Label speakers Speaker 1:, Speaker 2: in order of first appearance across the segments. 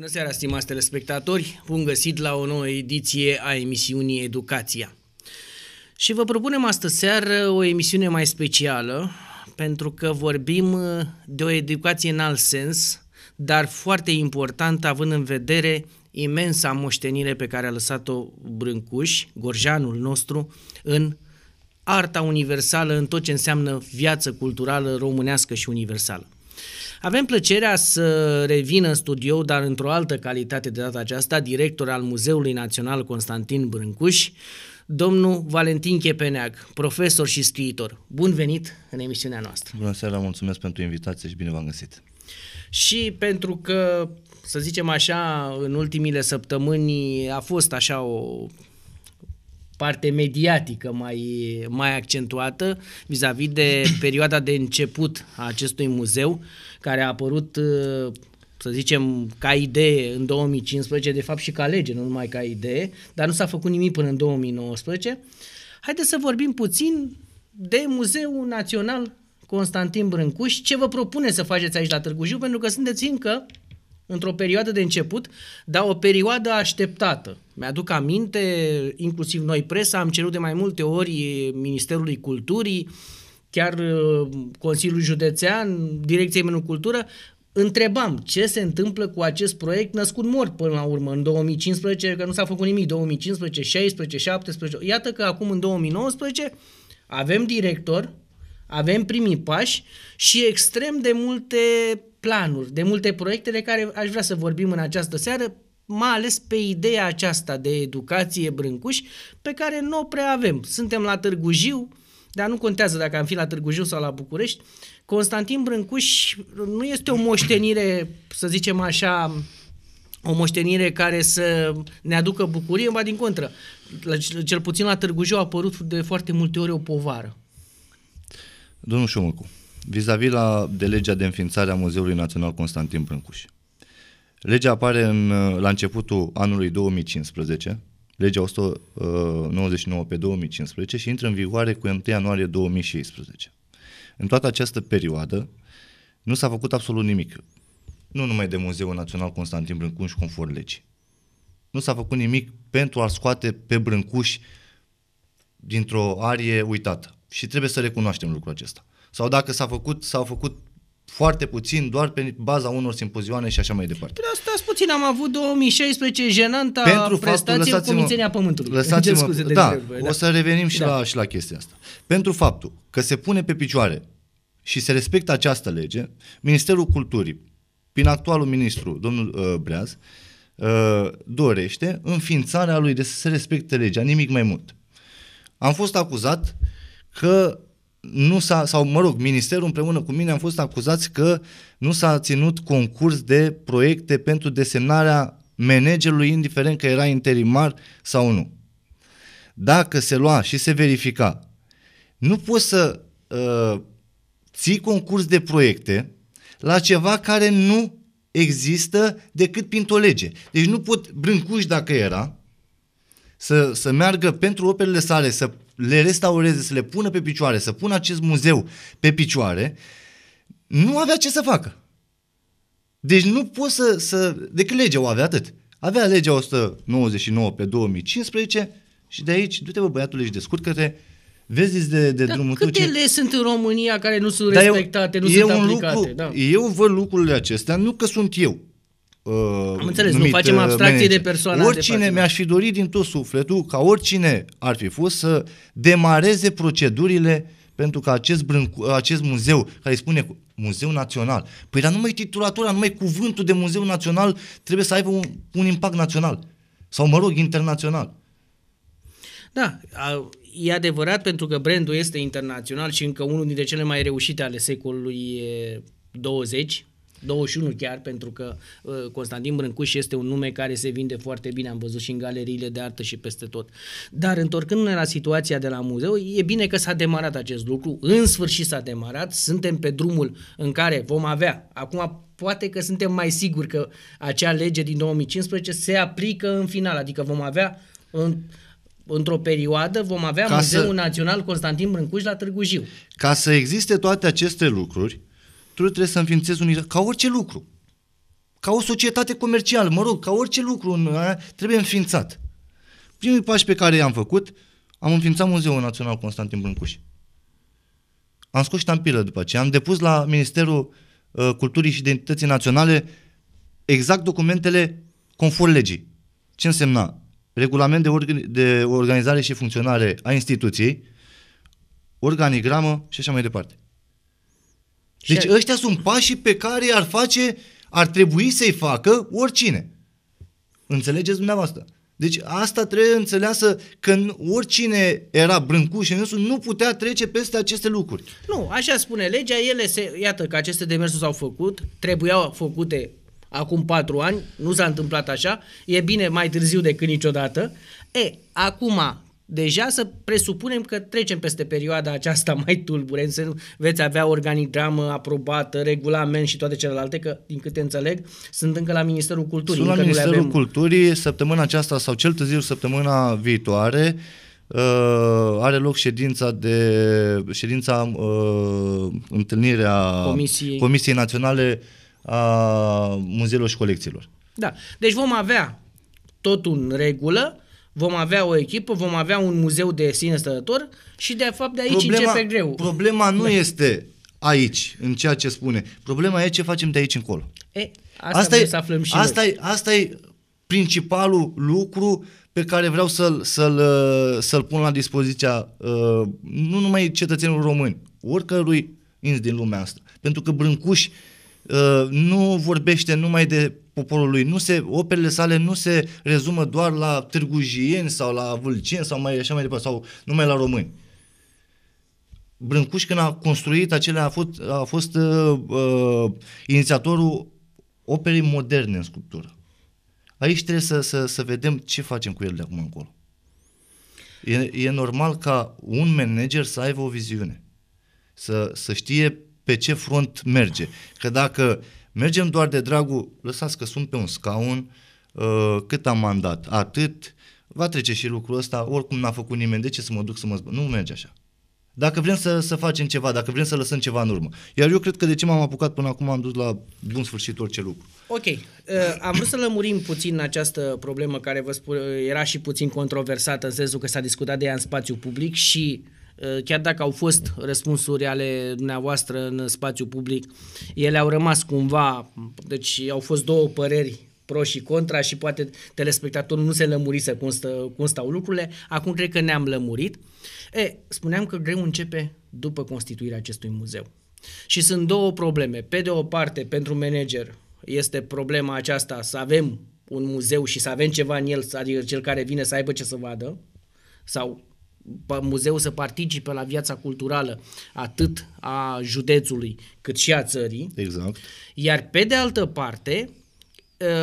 Speaker 1: Bună seara, stimați telespectatori! Bun găsit la o nouă ediție a emisiunii Educația. Și vă propunem astăzi seară o emisiune mai specială, pentru că vorbim uh, de o educație în alt sens, dar foarte importantă, având în vedere imensa moștenire pe care a lăsat-o Brâncuș, gorjanul nostru, în arta universală, în tot ce înseamnă viață culturală românească și universală. Avem plăcerea să revină în studio, dar într-o altă calitate de data aceasta, director al Muzeului Național Constantin Brâncuș, domnul Valentin Chepeneag, profesor și scriitor. Bun venit în emisiunea
Speaker 2: noastră! Bună seara, mulțumesc pentru invitație și bine v-am găsit!
Speaker 1: Și pentru că, să zicem așa, în ultimile săptămâni a fost așa o parte mediatică mai, mai accentuată vis-a-vis de perioada de început a acestui muzeu, care a apărut uh, să zicem, ca idee în 2015, de fapt și ca lege, nu numai ca idee, dar nu s-a făcut nimic până în 2019. Haideți să vorbim puțin de Muzeul Național Constantin Brâncuș. Ce vă propune să faceți aici la Târgu Jiu? Pentru că sunteți încă într-o perioadă de început, dar o perioadă așteptată. Mi-aduc aminte, inclusiv noi presa, am cerut de mai multe ori Ministerului Culturii, chiar uh, Consiliul Județean, Direcției Menul Cultură, întrebam ce se întâmplă cu acest proiect născut mort până la urmă, în 2015, că nu s-a făcut nimic, 2015, 16, 17, iată că acum în 2019 avem director, avem primii pași și extrem de multe planuri, de multe proiecte de care aș vrea să vorbim în această seară, mai ales pe ideea aceasta de educație brâncuș, pe care nu o prea avem. Suntem la Târgu Jiu, dar nu contează dacă am fi la Târgu Jiu sau la București. Constantin Brâncuș nu este o moștenire, să zicem așa, o moștenire care să ne aducă bucurie, ba din contră. La, cel puțin la Târgu Jiu a apărut de foarte multe ori o povară.
Speaker 2: Domnul Șomăcu, vis-a-vis la, de legea de înființare a Muzeului Național Constantin Brâncuș. Legea apare în, la începutul anului 2015, legea 199 uh, pe 2015 și intră în vigoare cu 1 ianuarie 2016. În toată această perioadă nu s-a făcut absolut nimic. Nu numai de Muzeul Național Constantin Brâncuș conform legii. Nu s-a făcut nimic pentru a scoate pe Brâncuș dintr-o arie uitată. Și trebuie să recunoaștem lucrul acesta sau dacă s-a făcut, s-au făcut foarte puțin, doar pe baza unor simpozioane și așa mai departe. Prea
Speaker 1: păi, stați puțin, am avut 2016 jenanta Pentru prestație faptul, cu Mințenia Pământului. Lăsați-mă, scuze da, trebuie, da, o să revenim și,
Speaker 2: da. la, și la chestia asta. Pentru faptul că se pune pe picioare și se respectă această lege, Ministerul Culturii, prin actualul ministru, domnul uh, Breaz, uh, dorește înființarea lui de să se respecte legea, nimic mai mult. Am fost acuzat că nu s-a, sau mă rog, ministerul împreună cu mine am fost acuzați că nu s-a ținut concurs de proiecte pentru desemnarea managerului, indiferent că era interimar sau nu. Dacă se lua și se verifica, nu poți să uh, ții concurs de proiecte la ceva care nu există decât printr-o lege. Deci nu pot, Brâncuș dacă era, să, să meargă pentru operele sale, să le restaureze, să le pună pe picioare, să pună acest muzeu pe picioare, nu avea ce să facă. Deci nu poți să, să... Decât legea o avea atât. Avea legea 199 pe 2015 și de aici, du-te bă băiatule și descurcă-te, vezi de, de Dar drumul câte
Speaker 1: le sunt în România care nu sunt Dar respectate, eu, nu eu sunt aplicate? Lucru, da.
Speaker 2: Eu văd lucrurile acestea, nu că sunt eu, am uh, înțeles, nu facem uh, abstracție manager. de persoană. Oricine de da. mi-aș fi dorit din tot sufletul ca oricine ar fi fost să demareze procedurile pentru că acest, brâncu, acest muzeu care îi spune Muzeu Național, păi dar numai titulatura, numai cuvântul de Muzeu Național trebuie să aibă un, un impact național sau, mă rog, internațional.
Speaker 1: Da, a, e adevărat pentru că brandul este internațional și încă unul dintre cele mai reușite ale secolului 20, 21 chiar, pentru că uh, Constantin Brâncuș este un nume care se vinde foarte bine, am văzut și în galeriile de artă și peste tot. Dar întorcându-ne la situația de la muzeu, e bine că s-a demarat acest lucru, în sfârșit s-a demarat, suntem pe drumul în care vom avea, acum poate că suntem mai siguri că acea lege din 2015 se aplică în final, adică vom avea în, într-o perioadă vom avea ca Muzeul să, Național Constantin Brâncuș la Târgu Jiu.
Speaker 2: Ca să existe toate aceste lucruri, tu trebuie să înființezi un ca orice lucru. Ca o societate comercială, mă rog, ca orice lucru în, trebuie înființat. Primul pași pe care i-am făcut, am înființat Muzeul Național Constantin Brâncuș. Am scos ștampilă după aceea, am depus la Ministerul uh, Culturii și Identității Naționale exact documentele conform legii. Ce însemna? Regulament de, org- de organizare și funcționare a instituției, organigramă și așa mai departe. Deci și... ăștia sunt pașii pe care ar face, ar trebui să-i facă oricine. Înțelegeți dumneavoastră? Deci asta trebuie înțeleasă că oricine era brâncuș în însu nu putea trece peste aceste lucruri.
Speaker 1: Nu, așa spune legea, ele se, iată că aceste demersuri s-au făcut, trebuiau făcute acum patru ani, nu s-a întâmplat așa, e bine mai târziu decât niciodată. E, acum deja să presupunem că trecem peste perioada aceasta mai tulburent, să veți avea organigramă aprobată, regulament și toate celelalte, că din câte înțeleg sunt încă la Ministerul Culturii. Sunt la Ministerul avem...
Speaker 2: Culturii, săptămâna aceasta sau cel târziu săptămâna viitoare uh, are loc ședința de ședința uh, întâlnirea Comisiei, Comisiei Naționale a Muzeelor și Colecțiilor.
Speaker 1: Da, deci vom avea totul în regulă, vom avea o echipă, vom
Speaker 2: avea un muzeu de sine stătător
Speaker 1: și de fapt de aici problema, începe greu.
Speaker 2: Problema nu este aici, în ceea ce spune. Problema e ce facem de aici încolo.
Speaker 1: E, asta, asta e, să aflăm și asta
Speaker 2: noi. E, asta e principalul lucru pe care vreau să-l, să-l, uh, să-l pun la dispoziția uh, nu numai cetățenilor români, oricărui ins din lumea asta. Pentru că Brâncuș uh, nu vorbește numai de poporului. Nu se, operele sale nu se rezumă doar la târgujieni sau la vâlcieni sau mai așa mai departe, sau numai la români. Brâncuș când a construit acelea a fost, a fost uh, uh, inițiatorul operei moderne în sculptură. Aici trebuie să, să, să vedem ce facem cu el de acum încolo. E, e normal ca un manager să aibă o viziune, să, să știe pe ce front merge. Că dacă uh, Mergem doar de dragul, lăsați că sunt pe un scaun, uh, cât am mandat, atât, va trece și lucrul ăsta, oricum n-a făcut nimeni, de ce să mă duc să mă zbă? Nu merge așa. Dacă vrem să, să facem ceva, dacă vrem să lăsăm ceva în urmă. Iar eu cred că de ce m-am apucat până acum am dus la bun sfârșit orice lucru.
Speaker 1: Ok. Uh, am vrut să lămurim puțin această problemă care vă spun, era și puțin controversată în sensul că s-a discutat de ea în spațiu public și uh, Eh, chiar dacă au fost răspunsuri ale dumneavoastră în spațiu public, ele au rămas cumva, deci au fost două păreri pro și contra și poate telespectatorul nu se lămurise cum, stă, cum stau lucrurile. Acum cred că ne-am lămurit. E, spuneam că greu începe după constituirea acestui muzeu. Și sunt două probleme. Pe de o parte, pentru manager este problema aceasta să avem un muzeu și să avem ceva în el, adică cel care vine să aibă ce să vadă, sau muzeul să participe la viața culturală atât a județului cât și a țării. Exact. Iar pe de altă parte,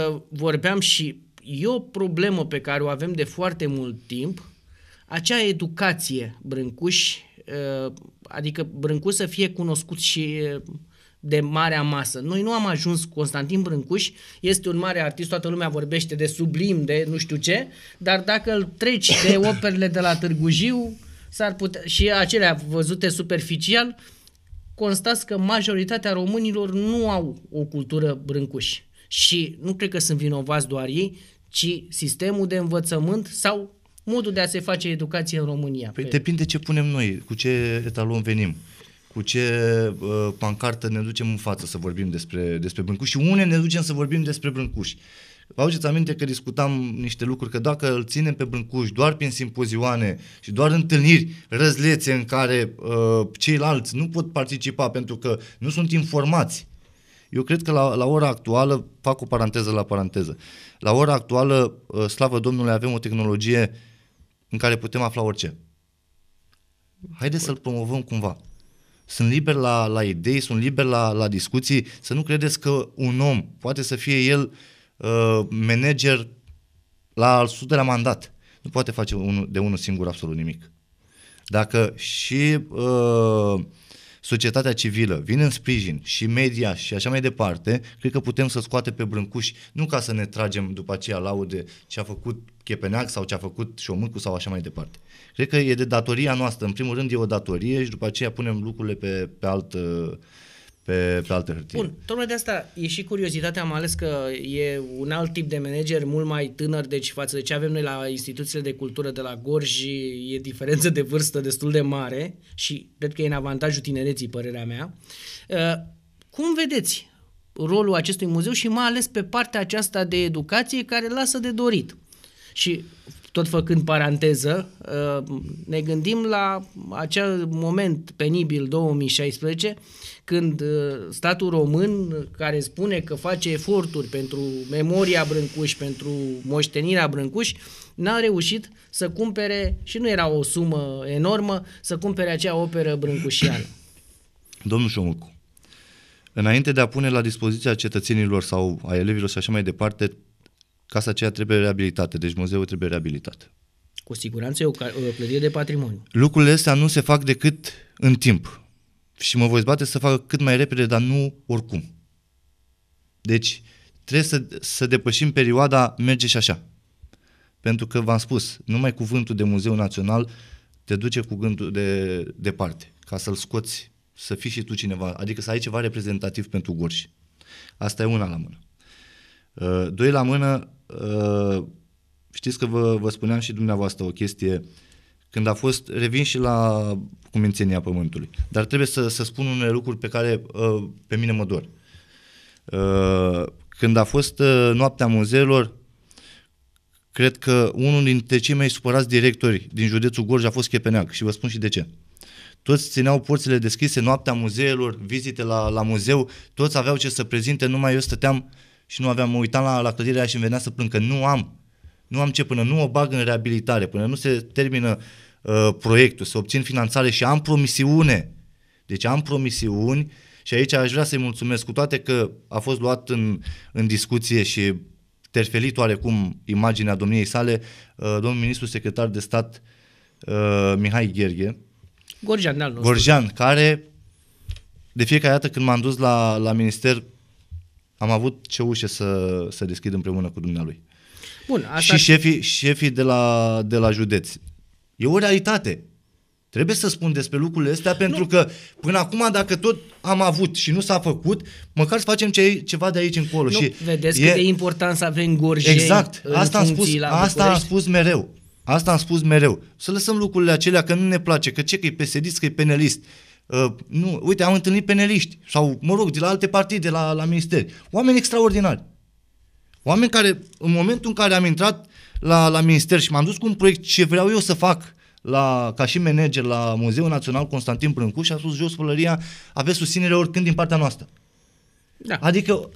Speaker 1: ă, vorbeam și e o problemă pe care o avem de foarte mult timp, acea educație brâncuși, ă, adică brâncuși să fie cunoscut și ă, de marea masă. Noi nu am ajuns, Constantin Brâncuș este un mare artist, toată lumea vorbește de sublim, de nu știu ce, dar dacă îl treci de operele de la Târgu Jiu, s-ar putea, și acelea văzute superficial, constați că majoritatea românilor nu au o cultură brâncuș. Și nu cred că sunt vinovați doar ei, ci sistemul de învățământ sau modul de a se face educație în România. Păi
Speaker 2: depinde ce punem noi, cu ce etalon venim cu ce uh, pancartă ne ducem în față să vorbim despre, despre Brâncuș și unde ne ducem să vorbim despre Brâncuș. Vă auziți aminte că discutam niște lucruri, că dacă îl ținem pe Brâncuș doar prin simpozioane și doar întâlniri răzlețe în care uh, ceilalți nu pot participa pentru că nu sunt informați, eu cred că la, la ora actuală, fac o paranteză la paranteză, la ora actuală, uh, slavă Domnului, avem o tehnologie în care putem afla orice. Haideți să-l promovăm cumva sunt liber la, la idei, sunt liber la, la discuții, să nu credeți că un om poate să fie el uh, manager la al sutelea mandat. Nu poate face unu, de unul singur absolut nimic. Dacă și uh, societatea civilă vine în sprijin și media și așa mai departe, cred că putem să scoate pe brâncuși, nu ca să ne tragem după aceea laude ce a făcut Chepeneac sau ce a făcut Șomâncu sau așa mai departe. Cred că e de datoria noastră. În primul rând e o datorie și după aceea punem lucrurile pe, pe altă pe, pe alte hârtie. Bun,
Speaker 1: tocmai de asta e și curiozitatea, am ales că e un alt tip de manager mult mai tânăr, deci față de ce avem noi la instituțiile de cultură de la Gorj, e diferență de vârstă destul de mare și cred că e în avantajul tinereții, părerea mea. Uh, cum vedeți rolul acestui muzeu și mai ales pe partea aceasta de educație care lasă de dorit? Și tot făcând paranteză, uh, ne gândim la acel moment penibil 2016, când uh, statul român, care spune că face eforturi pentru memoria Brâncuș, pentru moștenirea Brâncuș, n-a reușit să cumpere, și nu era o sumă enormă, să cumpere acea operă brâncușiană.
Speaker 2: Domnul Șomucu, înainte de a pune la dispoziția cetățenilor sau a elevilor și așa mai departe casa aceea trebuie reabilitată, deci muzeul trebuie reabilitat.
Speaker 1: Cu siguranță e o, o clădire de patrimoniu.
Speaker 2: Lucrurile astea nu se fac decât în timp. Și mă voi zbate să fac cât mai repede, dar nu oricum. Deci trebuie să, să depășim perioada merge și așa. Pentru că v-am spus, numai cuvântul de Muzeu Național te duce cu gândul de departe, ca să-l scoți, să fii și tu cineva, adică să ai ceva reprezentativ pentru Gorj. Asta e una la mână. Uh, doi la mână, Uh, știți că vă, vă spuneam și dumneavoastră o chestie când a fost, revin și la cumințenia pământului, dar trebuie să, să spun unele lucruri pe care uh, pe mine mă dor. Uh, când a fost noaptea muzeelor, cred că unul dintre cei mai supărați directori din județul Gorj a fost Chepeneac și vă spun și de ce. Toți țineau porțile deschise noaptea muzeelor, vizite la, la muzeu, toți aveau ce să prezinte, numai eu stăteam uh, și nu aveam, mă uitam la, la clădirea și îmi venea să plâng că nu am, nu am ce până nu o bag în reabilitare, până nu se termină uh, proiectul, să obțin finanțare și am promisiune. Deci am promisiuni și aici aș vrea să-i mulțumesc, cu toate că a fost luat în, în discuție și terfelit oarecum imaginea domniei sale, uh, domnul ministru secretar de stat uh, Mihai Gherghe, Gorjan, de Gorjan, care de fiecare dată când m-am dus la, la minister am avut ce ușe să, să deschid împreună cu dumnealui.
Speaker 1: Bun, asta... Și șefii,
Speaker 2: șefii de, la, de la județ. E o realitate. Trebuie să spun despre lucrurile astea nu. pentru că până acum dacă tot am avut și nu s-a făcut, măcar să facem ce, ceva de aici încolo. Nu, și vedeți e... cât de important să avem gorjei Exact, asta, am spus, asta am spus mereu. Asta am spus mereu. Să lăsăm lucrurile acelea că nu ne place, că ce că e psd că e penalist, Uh, nu, uite, am întâlnit peneliști sau, mă rog, de la alte partide, la, la minister. Oameni extraordinari. Oameni care, în momentul în care am intrat la, la minister și m-am dus cu un proiect ce vreau eu să fac la, ca și manager la Muzeul Național Constantin Prâncu și a spus jos pălăria, aveți susținere oricând din partea noastră. Da. Adică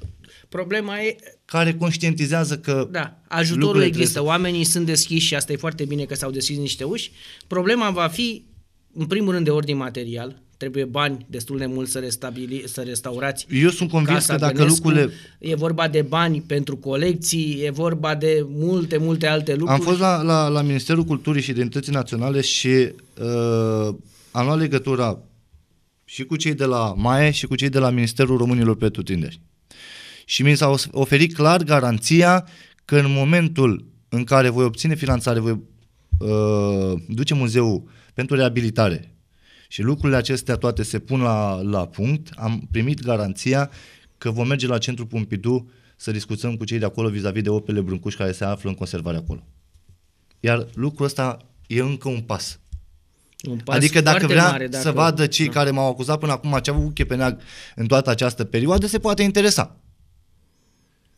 Speaker 2: Problema e... Care conștientizează că... Da, ajutorul există, să...
Speaker 1: oamenii sunt deschiși și asta e foarte bine că s-au deschis niște uși. Problema va fi, în primul rând, de ordin material, trebuie bani destul de mult să, restabili, să restaurați.
Speaker 2: Eu sunt convins că dacă Gănescu, lucrurile...
Speaker 1: E vorba de bani pentru colecții, e vorba de multe, multe alte lucruri. Am fost
Speaker 2: la, la, la Ministerul Culturii și Identității Naționale și uh, am luat legătura și cu cei de la MAE și cu cei de la Ministerul Românilor Pretutinderi. Și mi s-a oferit clar garanția că în momentul în care voi obține finanțare, voi uh, duce muzeul pentru reabilitare și lucrurile acestea toate se pun la, la punct. Am primit garanția că vom merge la centru Pompidou să discutăm cu cei de acolo vis-a-vis de opele Brâncuș care se află în conservare acolo. Iar lucrul ăsta e încă un pas. Un pas adică dacă vrea mare, dacă... să vadă cei da. care m-au acuzat până acum ce au pe Chepeneag în toată această perioadă, se poate interesa.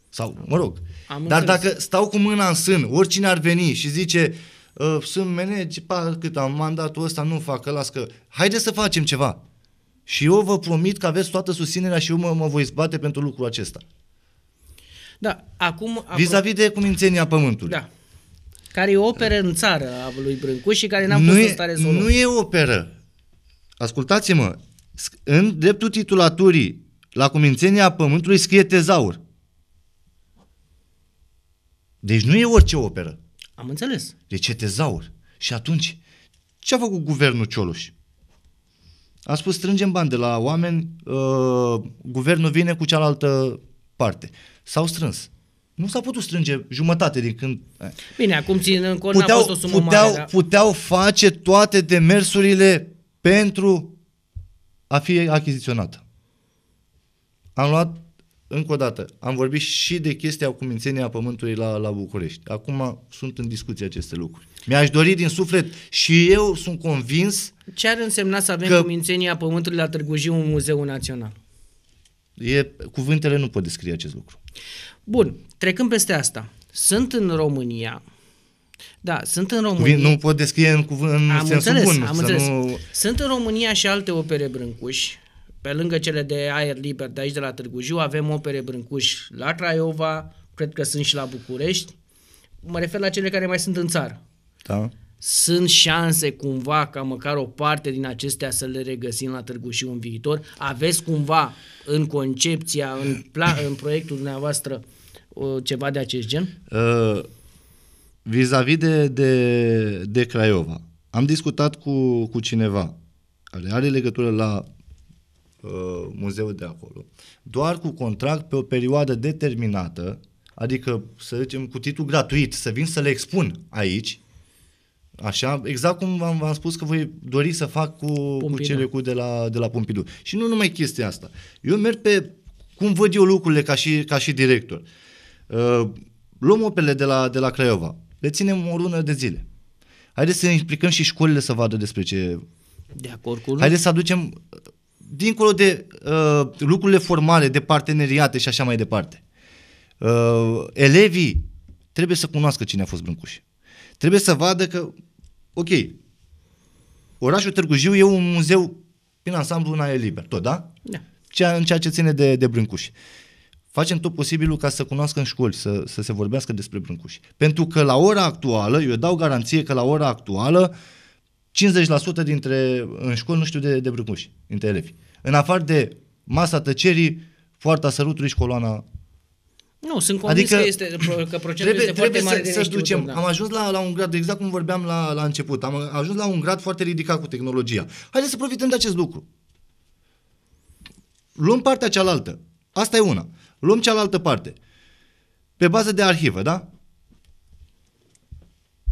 Speaker 2: Sau, mă rog. Am Dar înțeles. dacă stau cu mâna în sân, oricine ar veni și zice uh, sunt manager, pa, cât am mandatul ăsta, nu fac, las că... haide să facem ceva! Și eu vă promit că aveți toată susținerea și eu mă, mă voi zbate pentru lucrul acesta.
Speaker 1: Da, acum... Apro... Vis-a-vis
Speaker 2: de cumințenia pământului. Da.
Speaker 1: Care e operă în țară a lui Brâncuș și care n-am nu fost e, în stare să Nu e
Speaker 2: operă. Ascultați-mă, în dreptul titulaturii la cumințenia pământului scrie tezaur. Deci nu e orice operă. Am înțeles. Deci e tezaur. Și atunci, ce a făcut guvernul Cioloș? A spus strângem bani de la oameni, uh, guvernul vine cu cealaltă parte. S-au strâns. Nu s-a putut strânge jumătate din când...
Speaker 1: Bine, acum în cont puteau, fost o sumă puteau, mare, dar...
Speaker 2: puteau face toate demersurile pentru a fi achiziționată. Am luat încă o dată, am vorbit și de chestia cu mințenia pământului la, la București. Acum sunt în discuție aceste lucruri. Mi-aș dori din suflet și eu sunt convins...
Speaker 1: Ce ar însemna să avem că... cu mințenia pământului la Târgu Jiu un muzeu național?
Speaker 2: E, cuvintele nu pot descrie acest lucru.
Speaker 1: Bun, trecând peste asta. Sunt în România, da, sunt în România. nu
Speaker 2: pot descrie în cuvânt în am sensul înțeles, bun. Am înțeles. Nu...
Speaker 1: Sunt în România și alte opere brâncuși pe lângă cele de aer liber de aici, de la Târgu Jiu, avem opere Brâncuș la Craiova, cred că sunt și la București. Mă refer la cele care mai sunt în țară. Da. Sunt șanse cumva ca măcar o parte din acestea să le regăsim la Târgu Jiu în viitor? Aveți cumva în concepția, în, pla- în proiectul dumneavoastră ceva de acest gen?
Speaker 2: Uh, vis-a-vis de, de, de Craiova, am discutat cu, cu cineva care are legătură la Uh, muzeul de acolo, doar cu contract pe o perioadă determinată, adică să zicem cu titlu gratuit, să vin să le expun aici, Așa, exact cum v-am, v-am spus că voi dori să fac cu, cu cele cu de la, de la Pompidou. Și nu numai chestia asta. Eu merg pe cum văd eu lucrurile ca și, ca și director. Uh, luăm opele de la, de la Craiova, le ținem o lună de zile. Haideți să implicăm și școlile să vadă despre ce...
Speaker 1: De acord cu Haideți să
Speaker 2: aducem dincolo de uh, lucrurile formale, de parteneriate și așa mai departe, uh, elevii trebuie să cunoască cine a fost Brâncuș. Trebuie să vadă că, ok, orașul Târgu Jiu e un muzeu prin ansamblu în aer liber, tot, da? Da. Ceea, în ceea ce ține de, de Brâncuș. Facem tot posibilul ca să cunoască în școli, să, să se vorbească despre Brâncuș. Pentru că la ora actuală, eu dau garanție că la ora actuală, uh, 50% dintre în școli nu știu de, de brâncuși, dintre elevi. În afară de masa tăcerii, poarta sărutului și coloana
Speaker 1: nu, sunt convins adică, că, este, că procentul trebuie, este foarte trebuie mare să, de să ducem. Da. Am ajuns
Speaker 2: la, la un grad, exact cum vorbeam la, la început, am ajuns la un grad foarte ridicat cu tehnologia. Haideți să profităm de acest lucru. Luăm partea cealaltă. Asta e una. Luăm cealaltă parte. Pe bază de arhivă, da?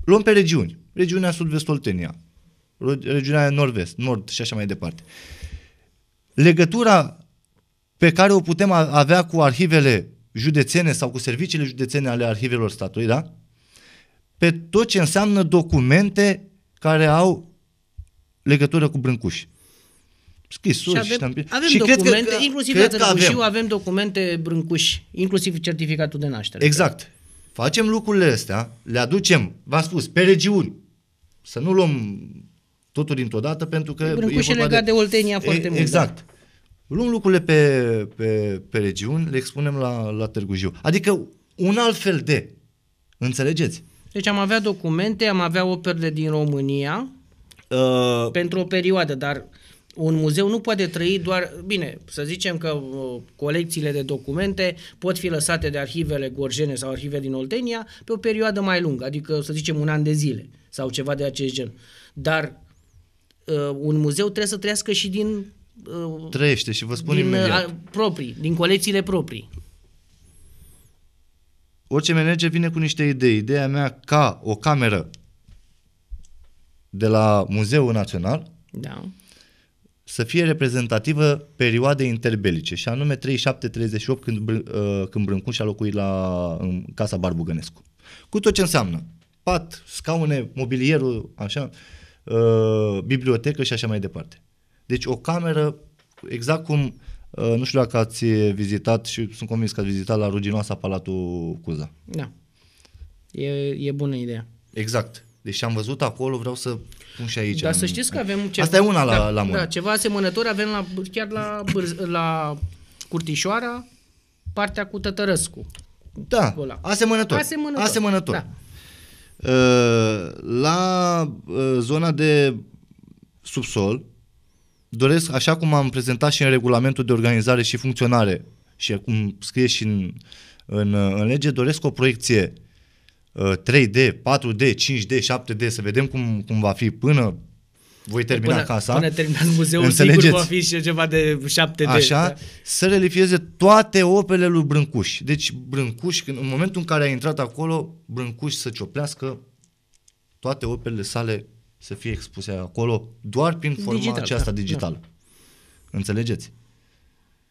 Speaker 2: Luăm pe regiuni. Regiunea Sud-Vest Oltenia, regiunea nord-vest, nord și așa mai departe. Legătura pe care o putem avea cu arhivele județene sau cu serviciile județene ale arhivelor statului, da? Pe tot ce înseamnă documente care au legătură cu Brâncuși scrisuri și, avem, și avem, și documente, cred că, inclusiv cred că avem.
Speaker 1: avem documente brâncuși, inclusiv certificatul de naștere. Exact.
Speaker 2: Facem lucrurile astea, le aducem, v-am spus, pe regiuni. Să nu luăm totul dintr-o dată pentru că... Brâncușe și legat de, de
Speaker 1: Oltenia foarte e, mult. Da. Exact.
Speaker 2: Da? Luăm lucrurile pe, pe, pe regiuni, le expunem la, la Târgu Jiu. Adică un alt fel de, înțelegeți?
Speaker 1: Deci am avea documente, am avea operele din România
Speaker 2: uh,
Speaker 1: pentru o perioadă, dar un muzeu nu poate trăi doar, bine, să zicem că uh, colecțiile de documente pot fi lăsate de arhivele gorjene sau arhive din Oltenia pe o perioadă mai lungă, adică să zicem un an de zile sau ceva de acest gen. Dar uh, un muzeu trebuie să trăiască și din... Uh,
Speaker 2: Trăiește și vă spun din, imediat. Uh,
Speaker 1: proprii, din colecțiile proprii.
Speaker 2: Orice manager vine cu niște idei. Ideea mea ca o cameră de la Muzeul Național da. să fie reprezentativă perioade interbelice și anume 37-38 când, uh, când Brâncuș a locuit la, în Casa Barbugănescu. Cu tot ce înseamnă pat, scaune, mobilierul, așa. Uh, Uh, bibliotecă și așa mai departe. Deci o cameră, exact cum, uh, nu știu dacă ați vizitat și sunt convins că ați vizitat la ruginoasa Palatul Cuza. Da. E, e bună ideea. Exact. Deci am văzut acolo, vreau să pun și aici. Dar să știți că avem ceva... Asta e una la, da, la mână. Da,
Speaker 1: ceva asemănător avem la, chiar la, la Curtișoara, partea cu Tătărăscu. Da, asemănător. Asemănător. asemănător. Da.
Speaker 2: Uh, la uh, zona de subsol, doresc, așa cum am prezentat și în regulamentul de organizare și funcționare și cum scrie și în, în, uh, în lege, doresc o proiecție 3D, 4D, 5D, 7D, să vedem cum, cum va fi până voi termina până, casa. Până terminați muzeul, înțelegeți? sigur va
Speaker 1: fi și ceva de șapte de... Așa, da.
Speaker 2: să relifieze toate operele lui Brâncuș. Deci Brâncuș, în momentul în care a intrat acolo, Brâncuș să cioplească toate operele sale să fie expuse acolo doar prin forma digital, aceasta da, da. digitală. Da. Înțelegeți?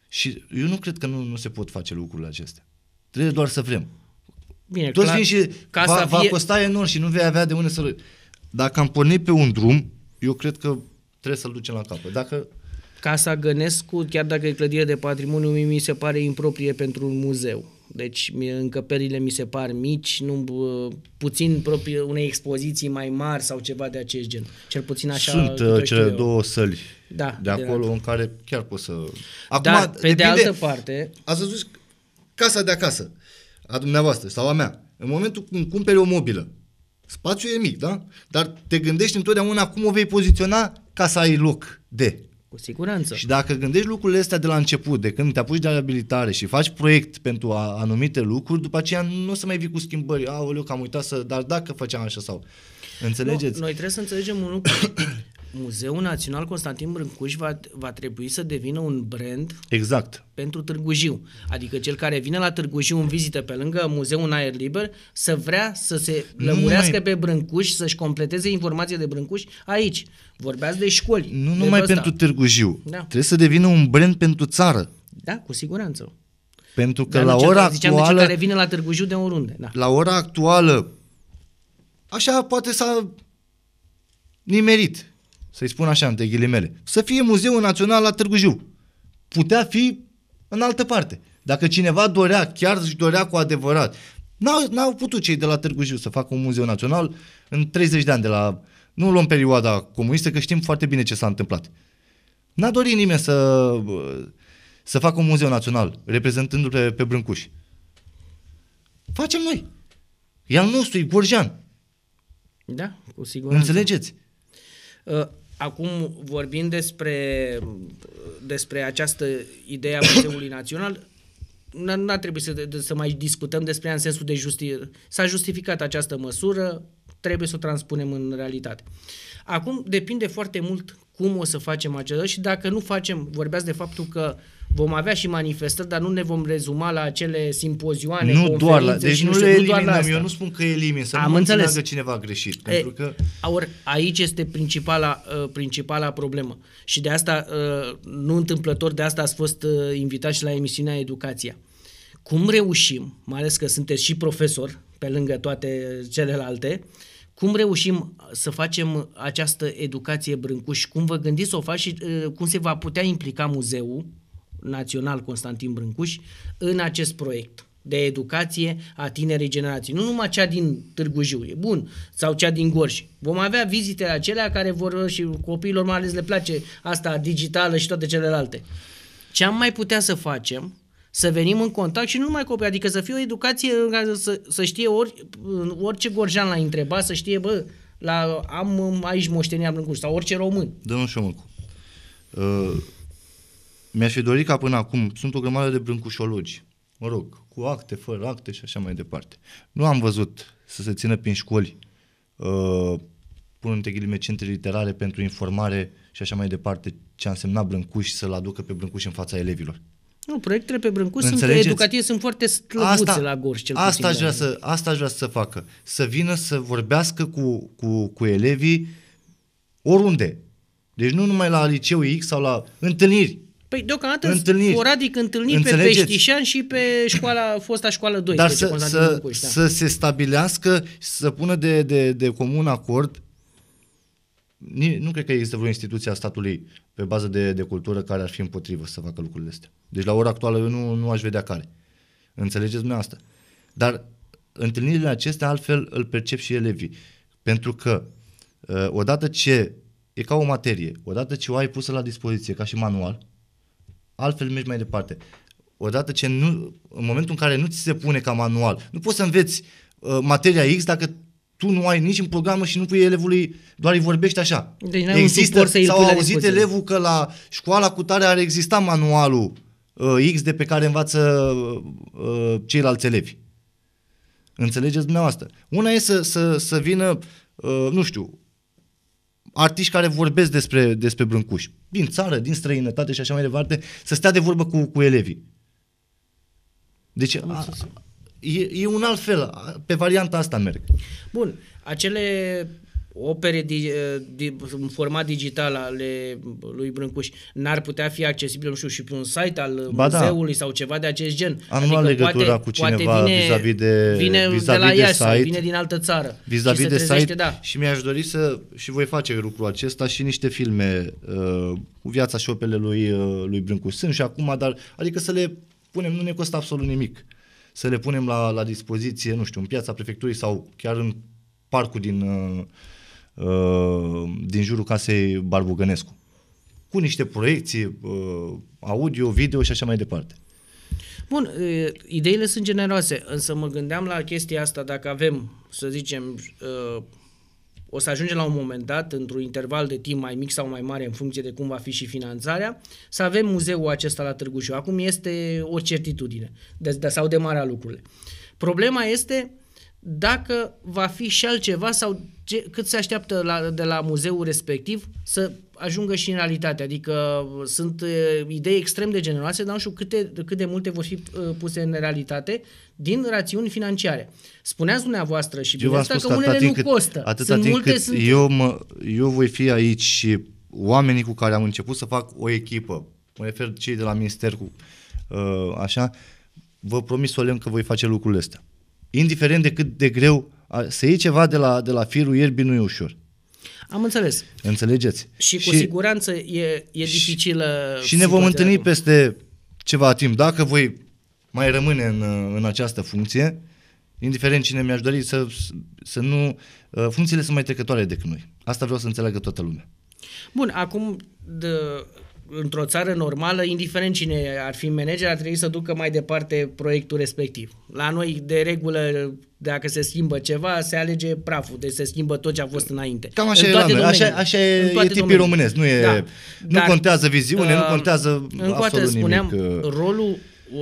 Speaker 2: Și eu nu cred că nu, nu se pot face lucrurile acestea. Trebuie doar să vrem.
Speaker 1: Bine, Toți clar, vin și casa va, fie... va costa
Speaker 2: enorm și nu vei avea de unde să... Dacă am pornit pe un drum, eu cred că trebuie să-l ducem la capăt. Dacă
Speaker 1: Casa Gănescu, chiar dacă e clădire de patrimoniu, mi se pare improprie pentru un muzeu. Deci încăperile mi se par mici, nu puțin proprie unei expoziții mai mari sau ceva de acest gen.
Speaker 2: Cel puțin așa Sunt uh, cele eu. două săli da, de, de acolo de în care chiar poți să... Acum, da, pe depinde, de altă parte... Ați văzut casa de acasă, a dumneavoastră sau a mea. În momentul când cumperi o mobilă, Spațiul e mic, da? Dar te gândești întotdeauna cum o vei poziționa ca să ai loc de. Cu siguranță. Și dacă gândești lucrurile astea de la început, de când te apuci de abilitare și faci proiect pentru a, anumite lucruri, după aceea nu o să mai vii cu schimbări. Aoleu, că am uitat să... Dar dacă făceam așa sau... Înțelegeți? Nu, noi
Speaker 1: trebuie să înțelegem un lucru. Muzeul Național Constantin Brâncuș va, va trebui să devină un brand exact. pentru Târgu Jiu. Adică cel care vine la Târgu Jiu în vizită pe lângă muzeul în aer liber să vrea să se lămurească mai... pe Brâncuș, să-și completeze informația de Brâncuș aici. Vorbeați de școli. Nu de numai pentru Târgu Jiu. Da. Trebuie
Speaker 2: să devină un brand pentru țară.
Speaker 1: Da, cu siguranță.
Speaker 2: Pentru că Dar la ora actuală... care
Speaker 1: vine la Târgu Jiu de oriunde.
Speaker 2: Da. La ora actuală, așa poate s-a nimerit să-i spun așa, între ghilimele, să fie Muzeul Național la Târgu Jiu. Putea fi în altă parte. Dacă cineva dorea, chiar își dorea cu adevărat, n-au, n-au putut cei de la Târgu Jiu să facă un muzeu național în 30 de ani de la... Nu luăm perioada comunistă, că știm foarte bine ce s-a întâmplat. N-a dorit nimeni să, să facă un muzeu național, reprezentându-l pe, pe Brâncuș. Facem noi. E al nostru, e Da, cu siguranță. Înțelegeți?
Speaker 1: Uh, Acum, vorbind despre, despre această idee a Muzeului Național, n-ar trebui să, să mai discutăm despre ea în sensul de justi... S-a justificat această măsură, trebuie să o transpunem în realitate. Uh, Acum depinde foarte mult cum o să facem acest și dacă nu facem, vorbeați de faptul că vom avea și manifestări, dar nu ne vom rezuma la acele simpozioane, nu doar la, deci nu, nu le nu doar la asta. eu nu spun că elimin, să Am nu înțeles. că
Speaker 2: cineva a greșit. E, pentru
Speaker 1: că... Or, aici este principala, uh, principala problemă și de asta, uh, nu întâmplător, de asta ați fost uh, invitat și la emisiunea Educația. Cum reușim, mai ales că sunteți și profesor, pe lângă toate celelalte, uh, cum reușim uh, să facem uh, această educație brâncuș? Cum vă gândiți să o faci și uh, cum se va putea implica Muzeul Național Constantin Brâncuș în acest proiect? de educație a tinerei generații. Nu numai cea din Târgu Jiu, e bun, sau cea din Gorj. Vom avea vizitele acelea care vor și copiilor mai ales le place asta digitală și toate celelalte. Ce am mai putea să facem să venim în contact și nu numai copii, adică să fie o educație în care să, să știe ori, orice gorjan l-a întrebat, să știe, bă, la, am aici moștenirea Brâncuș sau orice român.
Speaker 2: Domnul Șomâlcu, uh, mi-aș fi dorit ca până acum, sunt o grămadă de brâncușologi, mă rog, cu acte, fără acte și așa mai departe. Nu am văzut să se țină prin școli, uh, pun între ghilime centre literare pentru informare și așa mai departe, ce a însemnat Brâncuș să-l aducă pe Brâncuș în fața elevilor.
Speaker 1: Nu, proiectele pe Brâncuș sunt educative, sunt foarte slăbuțe asta, la Gorj. Cel asta, aș vrea da. să,
Speaker 2: asta aș vrea să facă, să vină să vorbească cu, cu, cu elevii oriunde. Deci nu numai la liceu X sau la întâlniri.
Speaker 1: Păi deocamdată întâlniri. sporadic întâlniri Înțelegeți? pe Peștișan și pe școala, fosta școală 2. Dar să, să, Bucuș, da. să se
Speaker 2: stabilească, să pună de, de, de comun acord nu cred că există vreo instituție a statului pe bază de, de cultură care ar fi împotrivă să facă lucrurile astea. Deci la ora actuală eu nu, nu aș vedea care. Înțelegeți dumneavoastră. Dar întâlnirile acestea altfel îl percep și elevii. Pentru că uh, odată ce e ca o materie, odată ce o ai pusă la dispoziție ca și manual, altfel mergi mai departe. Odată ce nu, în momentul în care nu ți se pune ca manual, nu poți să înveți uh, materia X dacă tu nu ai nici în programă și nu pui elevului, doar îi vorbești așa. Deci Există, să sau auzit elevul că la școala cu tare ar exista manualul uh, X de pe care învață uh, ceilalți elevi. Înțelegeți dumneavoastră. Una e să, să, să vină, uh, nu știu, artiști care vorbesc despre, despre brâncuși, din țară, din străinătate și așa mai departe, să stea de vorbă cu, cu elevii. Deci, a, E, e un alt fel, pe varianta asta merg.
Speaker 1: Bun, acele opere di, di, în format digital ale lui Brâncuș n-ar putea fi accesibile, nu știu, și pe un site al ba da. muzeului da. sau ceva de acest gen. Am adică luat legătura poate, cu cineva poate vine, vis-a-vis de, vine vis-a-vis de, la de Iași, site, vine din altă țară. Vis-a-vis de trezește, site da.
Speaker 2: și mi-aș dori să, și voi face lucrul acesta și niște filme uh, cu viața și opele lui, uh, lui Brâncuș. Sunt și acum, dar adică să le punem, nu ne costă absolut nimic. Uh, să le punem la, la dispoziție, nu știu, în piața prefecturii sau chiar în parcul din, uh, uh, din jurul casei Barbugănescu. Cu niște proiecții, uh, audio, video și așa mai departe.
Speaker 1: Bun, ideile sunt generoase, însă mă gândeam la chestia asta, dacă avem, să zicem, o să ajungem la un moment dat, într-un interval de timp mai mic sau mai mare, în funcție de cum va fi și finanțarea, să avem muzeul acesta la Târgu Jiu. Acum este o certitudine de, deci, de, sau de marea lucrurile. Problema este dacă va fi și altceva sau ce, cât se așteaptă la, de la muzeul respectiv să ajungă și în realitate. Adică uh, sunt uh, idei extrem de generoase, dar nu știu câte, cât de multe vor fi uh, puse în realitate din rațiuni financiare. Spuneați dumneavoastră și bineînțeles asta că unele nu cât, costă. Atâta sunt timp multe, cât sunt... eu,
Speaker 2: mă, eu voi fi aici și oamenii cu care am început să fac o echipă, mă refer cei de la minister cu uh, așa, vă promis solemn că voi face lucrurile astea. Indiferent de cât de greu a, să iei ceva de la, de la firul ierbii nu e ușor. Am înțeles. Înțelegeți? Și cu și,
Speaker 1: siguranță e, e și, dificilă. Și ne vom întâlni acum.
Speaker 2: peste ceva timp. Dacă voi mai rămâne în, în această funcție, indiferent cine mi-aș dori, să, să nu. Uh, funcțiile sunt mai trecătoare decât noi. Asta vreau să înțeleagă toată lumea.
Speaker 1: Bun, acum de, într-o țară normală, indiferent cine ar fi manager, ar trebui să ducă mai departe proiectul respectiv. La noi, de regulă, dacă se schimbă ceva, se alege praful, deci se schimbă tot ce a fost înainte. Cam așa în toate e, domenii, așa, așa e tipii domenii. românesc, nu, e, da. nu Dar, contează viziune, uh, nu contează în absolut spuneam, nimic. Uh. rolul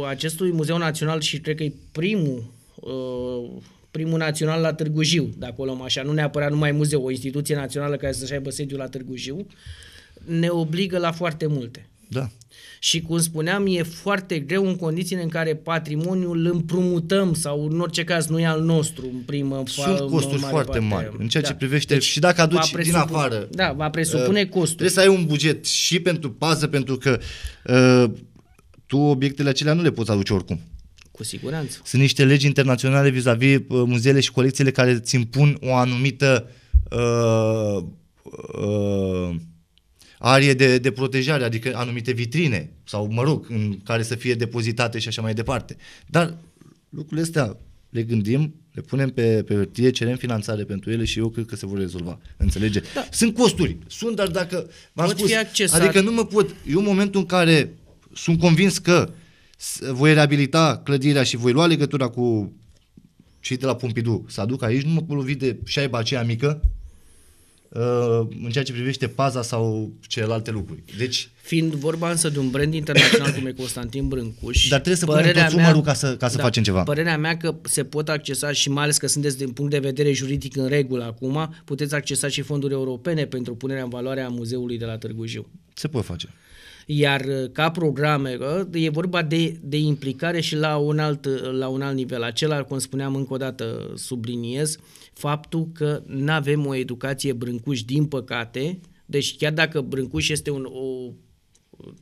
Speaker 1: acestui Muzeu Național și cred că e primul uh, primul național la Târgu Jiu, dacă o luăm așa, nu neapărat numai muzeu, o instituție națională care să-și aibă sediu la Târgu Jiu, uh, ne obligă la foarte multe. Da. Și cum spuneam, e foarte greu în condițiile în care patrimoniul îl împrumutăm sau în orice caz nu e al nostru în primă Sunt fa- costuri mare foarte parte. mari în ceea da. ce privește deci, și dacă aduci presupun, din afară. Da, va presupune uh,
Speaker 2: costuri. Trebuie să ai un buget și pentru pază pentru că uh, tu obiectele acelea nu le poți aduce oricum.
Speaker 1: Cu siguranță.
Speaker 2: Sunt niște legi internaționale vis-a-vis uh, muzeele și colecțiile care ți impun o anumită uh, uh, arie de, de protejare, adică anumite vitrine sau, mă rog, în care să fie depozitate și așa mai departe. Dar lucrurile astea le gândim, le punem pe, pe hârtie, cerem finanțare pentru ele și eu cred că se vor rezolva. Înțelege? Da. Sunt costuri, sunt, dar dacă v-am spus, adică nu mă pot, eu în momentul în care sunt convins că voi reabilita clădirea și voi lua legătura cu cei de la Pompidou să aduc aici, nu mă pot lovi de șaiba aceea mică, Uh, în ceea ce privește paza sau celelalte lucruri. Deci, Fiind vorba însă de un brand internațional cum e
Speaker 1: Constantin Brâncuș, dar trebuie să punem tot mea, ca să, ca să da, facem ceva. Părerea mea că se pot accesa și mai ales că sunteți din punct de vedere juridic în regulă acum, puteți accesa și fonduri europene pentru punerea în valoare a muzeului de la Târgu Jiu. Se pot face. Iar uh, ca programe, uh, e vorba de, de implicare și la un, alt, la un alt nivel. Acela, cum spuneam încă o dată, subliniez, uh, faptul că nu avem o educație Brâncuș, din păcate, deci chiar dacă Brâncuș este un, o,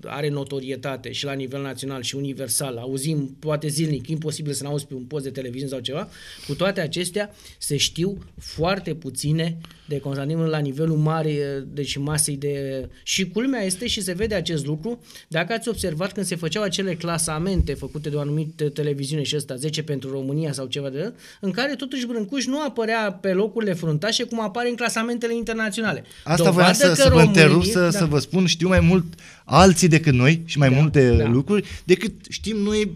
Speaker 1: are notorietate și la nivel național și universal, auzim poate zilnic, imposibil să n-auzi pe un post de televiziune sau ceva, cu toate acestea se știu foarte puține de Constantin la nivelul mare, deci masei de... Și culmea este și se vede acest lucru, dacă ați observat când se făceau acele clasamente făcute de o anumită televiziune și ăsta, 10 pentru România sau ceva de în care totuși Brâncuș nu apărea pe locurile fruntașe cum apare în clasamentele internaționale. Asta vreau voiam să, să vă întrerup, să, da. să vă
Speaker 2: spun, știu mai mult alții decât noi și mai da, multe da. lucruri decât știm noi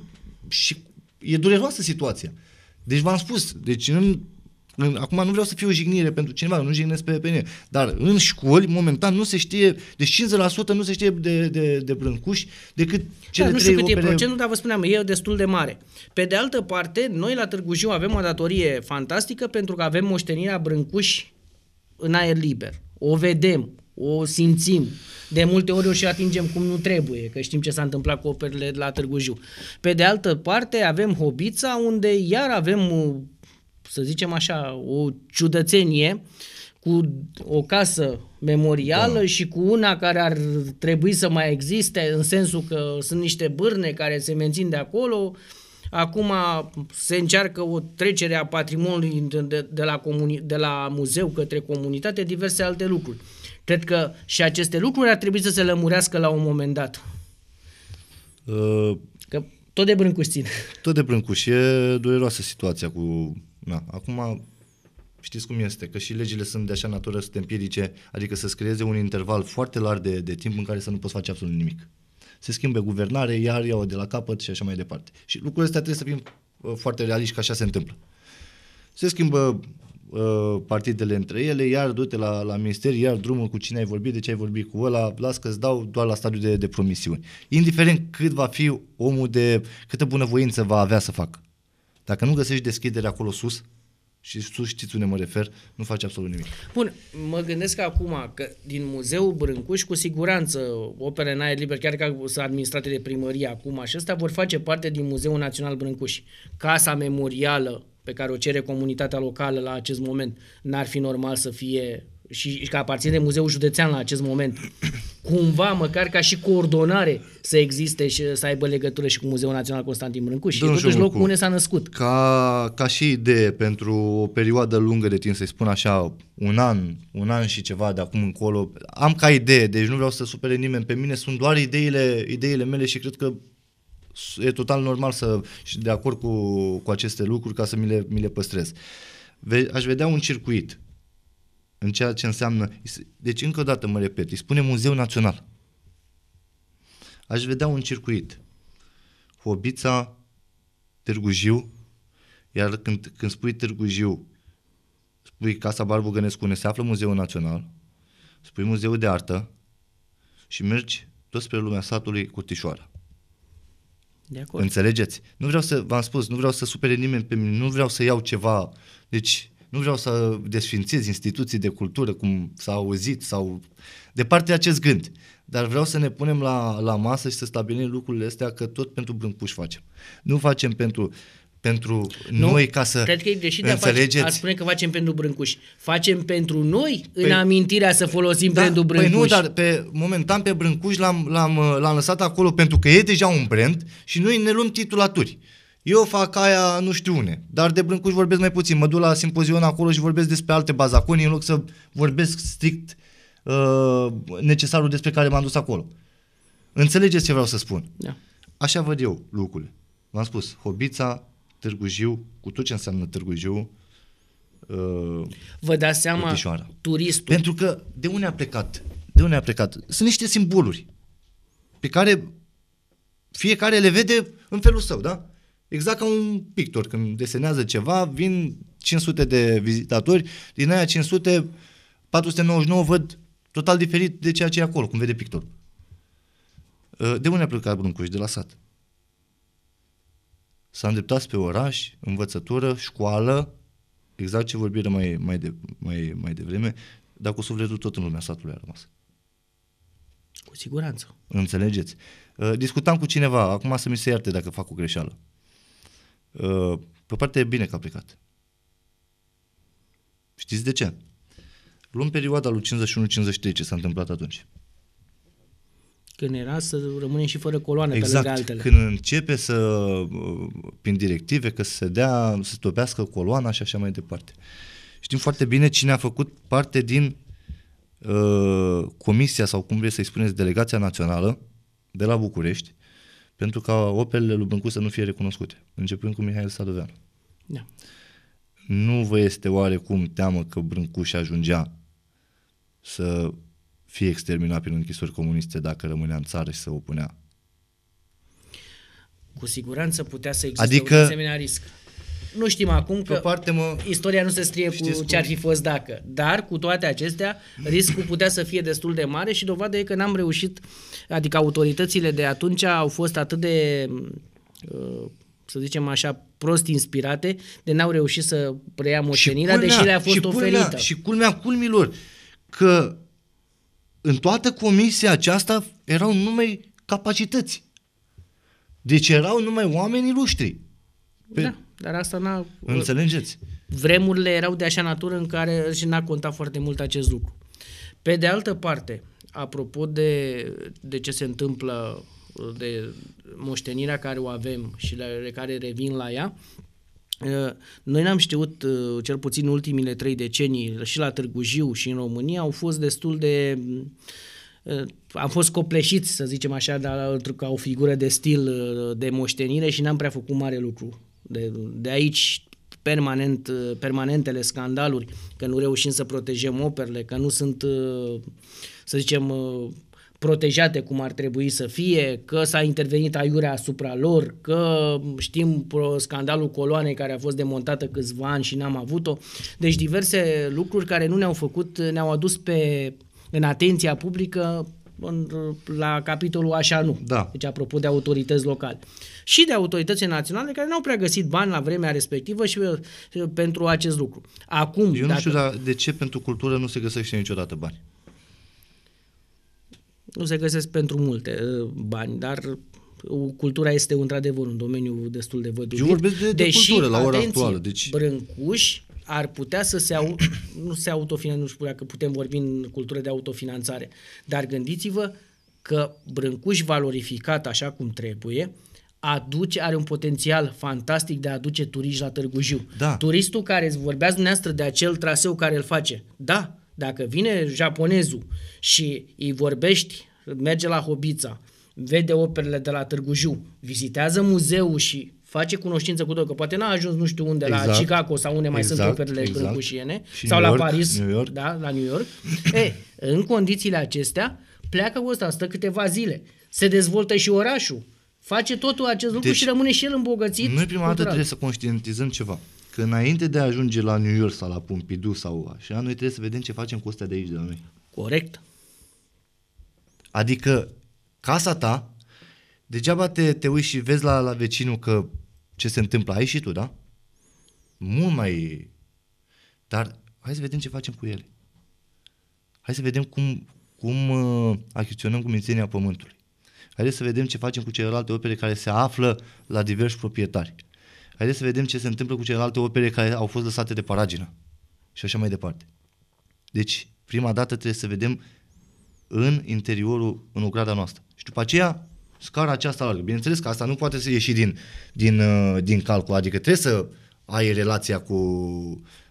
Speaker 2: și e dureroasă situația. Deci v-am spus, deci în acum nu vreau să fie o jignire pentru cineva, nu jignesc pe, pe mine, dar în școli, momentan, nu se știe, deci 50% nu se știe de, de, de brâncuși decât da, cele da, Nu știu cât opere... e procentul,
Speaker 1: dar vă spuneam, e destul de mare. Pe de altă parte, noi la Târgu Jiu avem o datorie fantastică pentru că avem moștenirea brâncuși în aer liber. O vedem, o simțim. De multe ori o și atingem cum nu trebuie, că știm ce s-a întâmplat cu operele la Târgu Jiu. Pe de altă parte, avem Hobița, unde iar avem uh, să zicem așa, o ciudățenie cu o casă memorială da. și cu una care ar trebui să mai existe, în sensul că sunt niște bârne care se mențin de acolo. Acum se încearcă o trecere a patrimoniului de, de, la, comuni- de la muzeu către comunitate, diverse alte lucruri. Cred că și aceste lucruri ar trebui să se lămurească la un moment dat.
Speaker 2: Uh, că
Speaker 1: tot de brâncuși
Speaker 2: Tot de brâncuși. E dureroasă situația cu Na, da. acum știți cum este, că și legile sunt de așa natură sunt empirice, adică să scrieze creeze un interval foarte larg de, de timp în care să nu poți face absolut nimic. Se schimbe guvernare, iar iau de la capăt și așa mai departe. Și lucrurile astea trebuie să fim uh, foarte realiști că așa se întâmplă. Se schimbă uh, partidele între ele, iar du-te la, la minister, iar drumul cu cine ai vorbit, de ce ai vorbit cu ăla, las că îți dau doar la stadiu de, de promisiuni. Indiferent cât va fi omul de, câtă bunăvoință va avea să facă. Dacă nu găsești deschidere acolo sus, și sus știți unde mă refer, nu faci absolut nimic.
Speaker 1: Bun, mă gândesc acum că din Muzeul Brâncuș, cu siguranță, opere în aer liber, chiar că sunt administrate de primărie acum și astea, vor face parte din Muzeul Național Brâncuș. Casa memorială pe care o cere comunitatea locală la acest moment, n-ar fi normal să fie și că aparține Muzeul Județean la acest moment, cumva, măcar ca și coordonare să existe și să aibă legătură și cu Muzeul Național Constantin Brâncuș și totuși locul cu... unde
Speaker 2: s-a născut. Ca, ca și idee pentru o perioadă lungă de timp, să-i spun așa, un an, un an și ceva de acum încolo, am ca idee, deci nu vreau să supere nimeni pe mine, sunt doar ideile, ideile mele și cred că e total normal să și de acord cu, cu aceste lucruri ca să mi le, mi le păstrez. Ve- aș vedea un circuit în ceea ce înseamnă... Deci, încă o dată mă repet, îi spune Muzeu Național. Aș vedea un circuit. Hobița, Târgu Jiu, iar când, când spui Târgu Jiu, spui Casa Barbu Gănescu, unde se află Muzeul Național, spui Muzeul de Artă și mergi tot spre lumea satului tișoara. De acord. Înțelegeți? Nu vreau să, v-am spus, nu vreau să supere nimeni pe mine, nu vreau să iau ceva. Deci, nu vreau să desfințez instituții de cultură, cum s-a auzit, sau departe de acest gând. Dar vreau să ne punem la, la masă și să stabilim lucrurile astea că tot pentru Brâncuș facem. Nu facem pentru pentru nu, noi ca să Cred că e greșit de Face, ar spune
Speaker 1: că facem pentru Brâncuș. Facem pentru noi păi, în amintirea să folosim da, pentru Brâncuș. Păi nu, dar
Speaker 2: pe, momentan pe Brâncuș l-am, l-am, l-am lăsat acolo pentru că e deja un brand și noi ne luăm titulaturi. Eu fac aia nu știu une, dar de Brâncuș vorbesc mai puțin. Mă duc la simpozion acolo și vorbesc despre alte bazaconii în loc să vorbesc strict uh, necesarul despre care m-am dus acolo. Înțelegeți ce vreau să spun. Da. Așa văd eu lucrurile. V-am spus, Hobița, Târgu Jiu, cu tot ce înseamnă Târgu Jiu, uh, Vă dați seama, Putișoara. turistul... Pentru că de unde a plecat? De unde a plecat? Sunt niște simboluri pe care fiecare le vede în felul său, da? Exact ca un pictor, când desenează ceva, vin 500 de vizitatori, din aia 500, 499 văd total diferit de ceea ce e acolo, cum vede pictorul. Ă, de unde a plecat Bruncuș? De la sat. S-a îndreptat pe oraș, învățătură, școală, exact ce vorbire mai, mai, de, mai, mai devreme, dar cu sufletul tot în lumea satului a rămas.
Speaker 1: Cu siguranță.
Speaker 2: Înțelegeți. Ă, discutam cu cineva, acum să mi se ierte dacă fac o greșeală. Uh, pe o parte e bine că a plecat. Știți de ce? Luăm perioada lui 51-53, ce s-a întâmplat atunci.
Speaker 1: Când era să rămânem și fără coloane exact, pe lângă exact. altele.
Speaker 2: când începe să, uh, prin directive, că să se dea, să topească coloana și așa mai departe. Știm foarte bine cine a făcut parte din uh, comisia sau cum vreți să-i spuneți, delegația națională de la București, pentru ca operele lui Băncu să nu fie recunoscute, începând cu Mihail Sadoveanu. Da. Nu vă este oarecum teamă că Brâncuș ajungea să fie exterminat prin închisori comuniste dacă rămânea în țară și se opunea?
Speaker 1: Cu siguranță putea să existe adică, un asemenea risc. Nu știm acum că parte, mă, istoria nu se scrie cu ce ar fi fost dacă. Dar, cu toate acestea, riscul putea să fie destul de mare și dovadă e că n-am reușit, adică autoritățile de atunci au fost atât de uh, să zicem așa, prost inspirate, de n-au reușit să
Speaker 2: preia moștenirea, deși le-a fost și oferită. culmea, Și culmea culmilor, că în toată comisia aceasta erau numai capacități. Deci erau numai oamenii luștri. Pe, da.
Speaker 1: Dar asta n-a... Înțelegeți? Vremurile erau de așa natură în care și n-a contat foarte mult acest lucru. Pe de altă parte, apropo de, de ce se întâmplă, de moștenirea care o avem și la care revin la ea, ă, noi n-am știut, ă, cel puțin ultimile trei decenii, și la Târgu Jiu și în România, au fost destul de... Ă, am fost copleșiți, să zicem așa, dar că o figură de stil de moștenire și n-am prea făcut mare lucru de, de aici permanent, permanentele scandaluri, că nu reușim să protejăm operele, că nu sunt, să zicem, protejate cum ar trebui să fie, că s-a intervenit aiurea asupra lor, că știm scandalul coloanei care a fost demontată câțiva ani și n-am avut-o. Deci diverse lucruri care nu ne-au făcut, ne-au adus pe, în atenția publică în, la capitolul așa nu. Da. Deci apropo de autorități locale. Și de autorități naționale care n-au prea găsit bani la vremea respectivă și, și uh, pentru acest
Speaker 2: lucru. Acum, Eu dacă... nu știu dar de ce pentru cultură nu se găsește niciodată bani.
Speaker 1: Nu se găsesc pentru multe uh, bani, dar uh, cultura este într-adevăr un domeniu destul de văduvit. Eu vorbesc de, de deși, cultură la ora atenție, actuală. Deci... Brâncuș ar putea să se, au, nu se autofinanțeze, nu știu că putem vorbi în cultură de autofinanțare, dar gândiți-vă că Brâncuș valorificat așa cum trebuie, aduce, are un potențial fantastic de a aduce turiști la Târgu Jiu. Da. Turistul care îți vorbea dumneavoastră de acel traseu care îl face, da, dacă vine japonezul și îi vorbești, merge la Hobita, vede operele de la Târgu Jiu, vizitează muzeul și face cunoștință cu tot, că poate n-a ajuns nu știu unde, exact. la Chicago sau unde mai exact, sunt operele exact. brâncușiene, și sau New York, la Paris, New York. Da, la New York. e, în condițiile acestea, pleacă cu ăsta, stă câteva zile, se dezvoltă și orașul, face totul acest lucru deci, și rămâne și el îmbogățit. Noi prima dată trebuie să
Speaker 2: conștientizăm ceva, că înainte de a ajunge la New York sau la Pompidou sau așa, noi trebuie să vedem ce facem cu ăsta de aici de la noi. Corect. Adică casa ta, degeaba te, te uiți și vezi la, la vecinul că ce se întâmplă. Ai și tu, da? Mult mai... Dar hai să vedem ce facem cu ele. Hai să vedem cum, cum uh, achiziționăm cu mințenia pământului. Haideți să vedem ce facem cu celelalte opere care se află la diversi proprietari. Haideți să vedem ce se întâmplă cu celelalte opere care au fost lăsate de paragină. Și așa mai departe. Deci, prima dată trebuie să vedem în interiorul, în ograda noastră. Și după aceea scara aceasta largă. Bineînțeles că asta nu poate să ieși din, din, uh, din calcul, adică trebuie să ai relația cu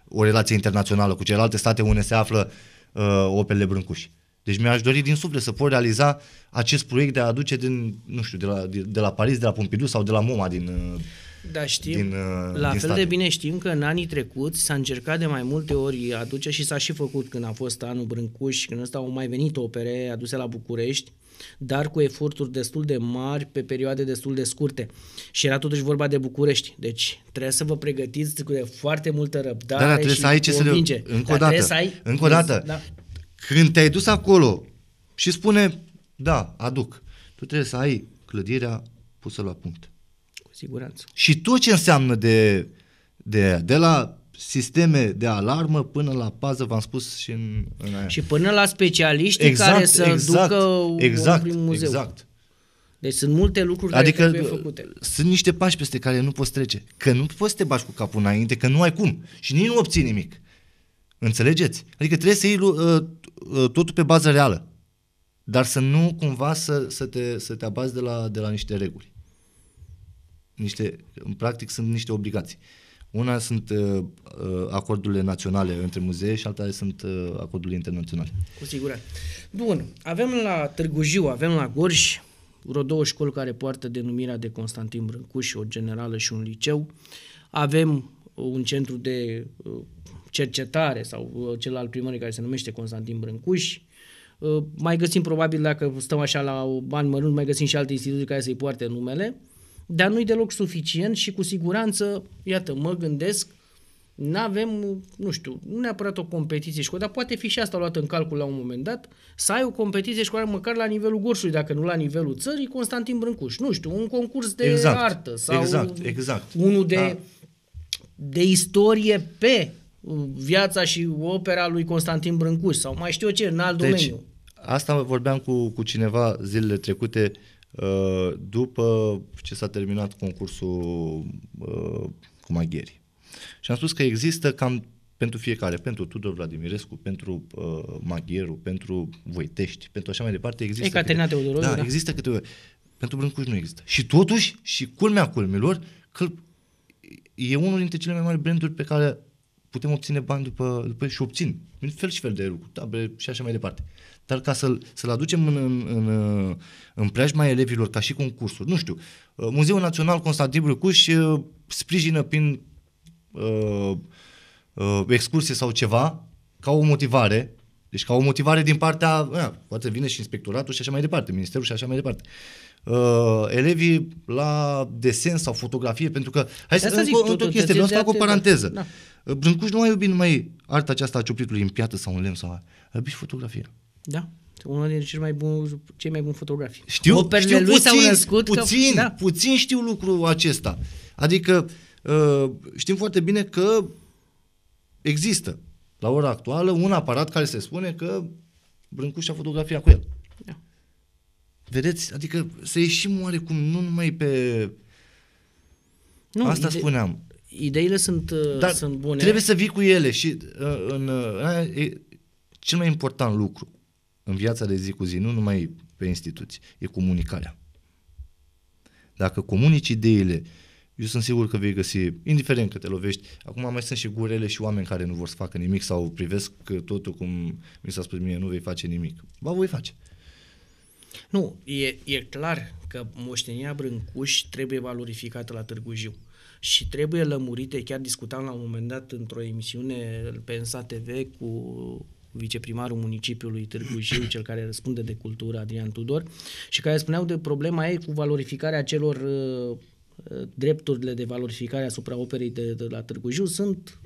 Speaker 2: o relație internațională cu celelalte state unde se află uh, Opelele Brâncuși. Deci mi-aș dori din suflet să pot realiza acest proiect de a aduce din, nu știu, de la, de, de la Paris, de la Pompidou sau de la MoMA din, uh, da, știm. Din, uh, la din fel state. de
Speaker 1: bine știm că în anii trecuți s-a încercat de mai multe ori aduce și s-a și făcut când a fost anul Brâncuș, când ăsta au mai venit opere aduse la București, dar cu eforturi destul de mari pe perioade destul de scurte. Și era totuși vorba de București. Deci trebuie să vă pregătiți cu foarte multă răbdare da, da, trebuie și să ai ce să le... Încă o dată. Să ai... Încă o dată. Da.
Speaker 2: Când te-ai dus acolo și spune, da, aduc, tu trebuie să ai clădirea pusă la punct siguranță. Și tot ce înseamnă de, de, de la sisteme de alarmă până la pază, v-am spus și în, în aia. Și
Speaker 1: până la specialiști exact, care să exact, ducă exact, un muzeu. Exact. Deci sunt multe lucruri adică, care trebuie făcute. Uh,
Speaker 2: sunt niște pași peste care nu poți trece. Că nu poți să te bași cu capul înainte, că nu ai cum. Și nici nu obții nimic. Înțelegeți? Adică trebuie să iei uh, uh totul pe bază reală. Dar să nu cumva să, să, te, să te abazi de la, de la niște reguli niște, în practic sunt niște obligații. Una sunt uh, uh acordurile naționale între muzee și altele sunt uh, acordurile internaționale.
Speaker 1: Cu siguranță. Bun, avem la Târgu Jiu, avem la Gorj, vreo două școli care poartă denumirea de Constantin Brâncuș, o generală și un liceu. Avem un centru de uh, cercetare sau uh, cel al primării care se numește Constantin Brâncuș. Mai găsim probabil, dacă stăm așa la bani mărunt, mai găsim și alte instituții care să-i poarte numele dar nu-i deloc suficient și cu siguranță, iată, mă gândesc, nu avem, nu știu, nu neapărat o competiție școlară, dar poate fi și asta luată în calcul la un moment dat, să ai o competiție școlară măcar la nivelul Gorșului, dacă nu la nivelul țării, Constantin Brâncuș, nu știu, un concurs de exact, artă sau exact, exact. unul de, da. de istorie pe uh, viața și opera lui Constantin Brâncuș sau mai știu eu ce, în alt deci, domeniu.
Speaker 2: Asta vorbeam cu, cu cineva zilele trecute uh, Uh, după ce s-a terminat concursul uh, cu maghieri. Și am spus că există cam pentru fiecare, pentru Tudor Vladimirescu, pentru uh, Maghieru, pentru Voitești, pentru așa mai departe, există... Ecaterina câte... Teodoroviu, da, da, există câteva. Pentru Brâncuș nu există. Și totuși, și culmea culmilor, că e unul dintre cele mai mari branduri pe care putem obține bani după, după și obțin. în fel și fel de lucruri, și așa mai departe. Dar ca să-l, să-l aducem în, în, în, în preajma elevilor, ca și concursuri, nu știu, uh, Muzeul Național Constantin Brăcuș uh, sprijină prin uh, uh, excursie sau ceva ca o motivare, deci ca o motivare din partea, uh, poate vine și inspectoratul și așa mai departe, ministerul și așa mai departe. Uh, elevii la desen sau fotografie, pentru că, hai să zic o, o chestie, vreau să fac o paranteză. Da. Uh, Brâncuș nu mai iubit numai arta aceasta a ciuplitului în piată sau în lemn sau a iubit fotografia.
Speaker 1: Da, unul dintre cei mai buni, cei mai buni fotografi. Știu, Operele știu lui puțin, născut puțin, că, da.
Speaker 2: puțin știu lucrul acesta. Adică uh, știm foarte bine că există la ora actuală un aparat care se spune că Brâncuș a fotografiat cu el. Da. Vedeți? Adică să ieșim oarecum, nu numai pe... Nu, Asta ide- spuneam.
Speaker 1: Ideile sunt, uh, Dar sunt bune. Trebuie să vii
Speaker 2: cu ele și uh, în, în, în, cel mai important lucru în viața de zi cu zi, nu numai pe instituții, e comunicarea. Dacă comunici ideile, eu sunt sigur că vei găsi, indiferent că te lovești, acum mai sunt și gurele și oameni care nu vor să facă nimic sau privesc că totul cum mi s-a spus mie, nu vei face nimic. Ba, voi face. Nu,
Speaker 1: e, e clar că moștenia Brâncuș trebuie valorificată la Târgu Jiu și trebuie lămurite, chiar discutam la un moment dat într-o emisiune pe NSA TV cu viceprimarul municipiului Târgu Jiu, cel care răspunde de cultură, Adrian Tudor, și care spuneau de problema ei cu valorificarea celor uh, uh, drepturile de valorificare asupra operei de, de la Târgu Jiu sunt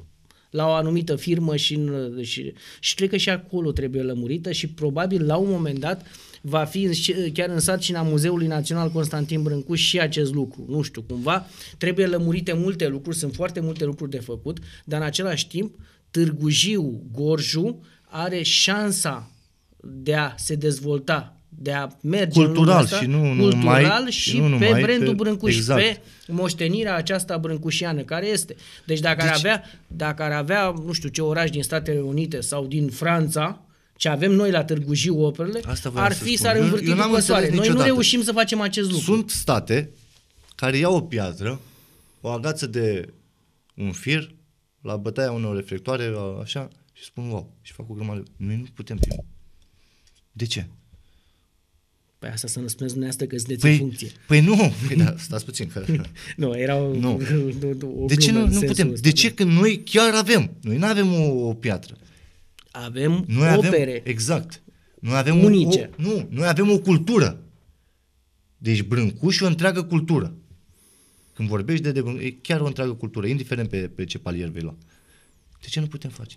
Speaker 1: la o anumită firmă și, în, uh, și, și cred că și acolo trebuie lămurită și probabil la un moment dat va fi în, chiar în sarcina Muzeului Național Constantin Brâncuș și acest lucru. Nu știu, cumva trebuie lămurite multe lucruri, sunt foarte multe lucruri de făcut, dar în același timp Târgu Jiu, Gorju are șansa de a se dezvolta, de a merge cultural asta, și nu cultural numai, și nu pe brandul pe, Brâncuș, exact. pe moștenirea aceasta brâncușiană care este. Deci dacă deci, ar avea, dacă ar avea, nu știu ce oraș din Statele Unite sau din Franța, ce avem noi la Târgu Jiu operele,
Speaker 2: Asta ar fi să ar învârti eu, eu după soare. Niciodată. Noi nu reușim să facem acest lucru. Sunt state care iau o piatră, o agață de un fir, la bătaia unor reflectoare, așa, și spun wow și fac o grămadă. Noi nu putem primi. De ce?
Speaker 1: Păi asta să nu spuneți dumneavoastră că sunteți păi, în funcție. Păi nu,
Speaker 2: păi da, stați puțin. Că... nu, era o, nu. o, o De ce nu, nu putem? Ăsta, de da. ce că noi chiar avem? Noi nu avem o, o piatră. Avem noi opere. Avem, exact. Noi avem unice. O, o, nu, noi avem o cultură. Deci Brâncuș o întreagă cultură. Când vorbești de, de e chiar o întreagă cultură, indiferent pe, pe ce palier vei lua. De ce nu putem face?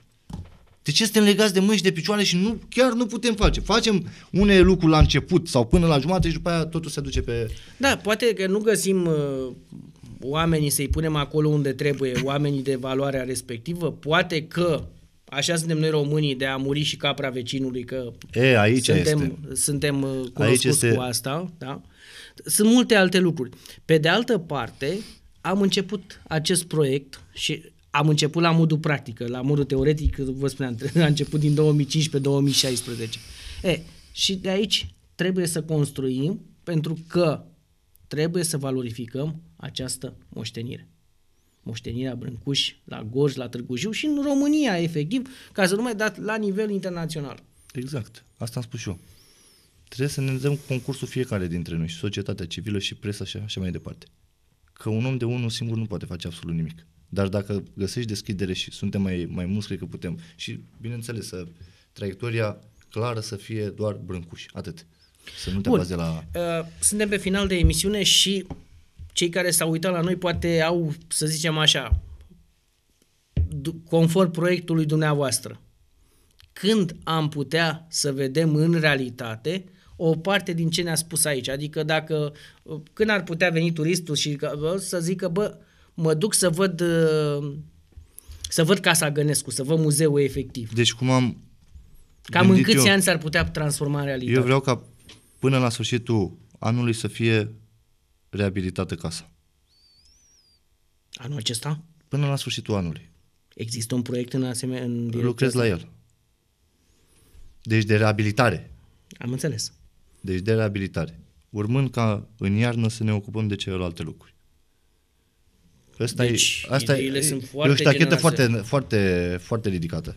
Speaker 2: ce suntem legați de mâini și de picioare și nu, chiar nu putem face. Facem unele lucruri la început sau până la jumătate și după aia totul se duce pe... Da, poate că nu găsim
Speaker 1: uh, oamenii să-i punem acolo unde trebuie, oamenii de valoarea respectivă. Poate că Așa suntem noi românii de a muri și capra vecinului, că
Speaker 2: e, aici suntem,
Speaker 1: este. suntem uh, cunoscuți aici este... cu asta. Da? Sunt multe alte lucruri. Pe de altă parte, am început acest proiect și am început la modul practică, la modul teoretic, vă spuneam, a început din 2015-2016. E, și de aici trebuie să construim pentru că trebuie să valorificăm această moștenire. Moștenirea Brâncuș, la Gorj, la Târgu Jiu și în România, efectiv, ca să nu mai dat la nivel internațional.
Speaker 2: Exact, asta am spus și eu. Trebuie să ne dăm concursul fiecare dintre noi, și societatea civilă și presa și așa mai departe. Că un om de unul singur nu poate face absolut nimic. Dar dacă găsești deschidere și suntem mai, mai mulți, cred că putem. Și, bineînțeles, să, traiectoria clară să fie doar brâncuși, atât. Să nu te Bun. la...
Speaker 1: Uh, suntem pe final de emisiune și cei care s-au uitat la noi poate au, să zicem așa, conform proiectului dumneavoastră. Când am putea să vedem în realitate o parte din ce ne-a spus aici? Adică dacă, uh, când ar putea veni turistul și uh, să zică, bă, mă duc să văd uh, să văd Casa Gănescu,
Speaker 2: să văd muzeul efectiv. Deci cum am Cam în câți eu, ani
Speaker 1: s-ar putea transforma realitatea? Eu
Speaker 2: vreau ca până la sfârșitul anului să fie reabilitată casa.
Speaker 1: Anul acesta?
Speaker 2: Până la sfârșitul anului.
Speaker 1: Există un proiect în asemenea... În Lucrez la
Speaker 2: el. Deci de reabilitare. Am înțeles. Deci de reabilitare. Urmând ca în iarnă să ne ocupăm de celelalte lucruri. Asta deci, e, asta ideile e, sunt foarte e o ștachetă foarte, foarte, foarte ridicată.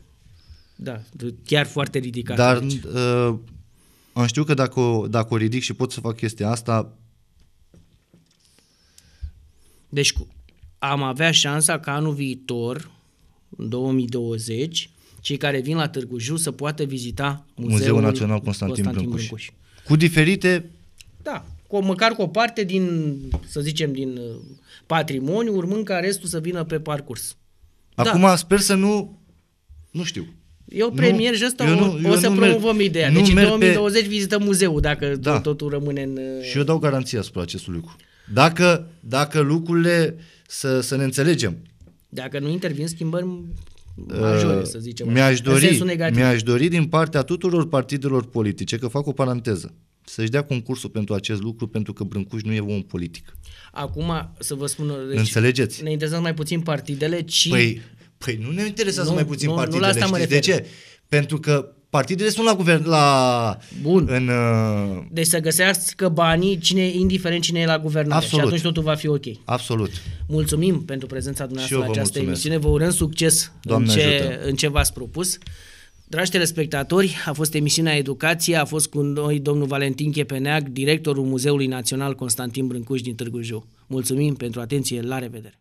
Speaker 1: Da, chiar foarte ridicată. Dar deci.
Speaker 2: uh, am știu că dacă o, dacă o ridic și pot să fac chestia asta...
Speaker 1: Deci am avea șansa ca anul viitor, în 2020, cei care vin la Târgu Jiu să poată vizita Muzeul, Muzeul Național Constantin, Constantin Brâncuș. Brâncuș.
Speaker 2: Cu diferite
Speaker 1: da, cu, măcar cu o parte din, să zicem, din uh, patrimoniu, urmând ca restul să vină pe parcurs. Da. Acum da.
Speaker 2: sper să nu, nu știu, eu premier și ăsta o, o să promovăm merg, ideea. Deci în 2020 pe...
Speaker 1: vizităm muzeul dacă da. tot, totul rămâne în... Uh, și eu
Speaker 2: dau garanție asupra acestui lucru. Dacă, dacă lucrurile, să, să ne înțelegem.
Speaker 1: Dacă nu intervin schimbări majore, uh, să zicem. Mi-aș dori, mi-aș
Speaker 2: dori din partea tuturor partidelor politice, că fac o paranteză, să-și dea concursul pentru acest lucru, pentru că Brâncuș nu e un politic.
Speaker 1: Acum, să vă spun... Deci Înțelegeți? Ne interesează mai puțin partidele, ci... Păi, păi nu ne interesează nu, mai puțin nu, partidele, nu la asta mă refer. de
Speaker 2: ce? Pentru că partidele sunt la guvern, la... Bun. În, uh...
Speaker 1: Deci să găsească banii, cine, indiferent cine e la guvernare. Absolut. Și atunci totul va fi ok. Absolut. Mulțumim pentru prezența dumneavoastră la această mulțumesc. emisiune. Vă urăm succes Doamne în ce, în ce v-ați propus. Dragi telespectatori, a fost emisiunea Educație, a fost cu noi domnul Valentin Chepeneac, directorul Muzeului Național Constantin Brâncuș din Târgu Jiu. Mulțumim pentru atenție, la revedere!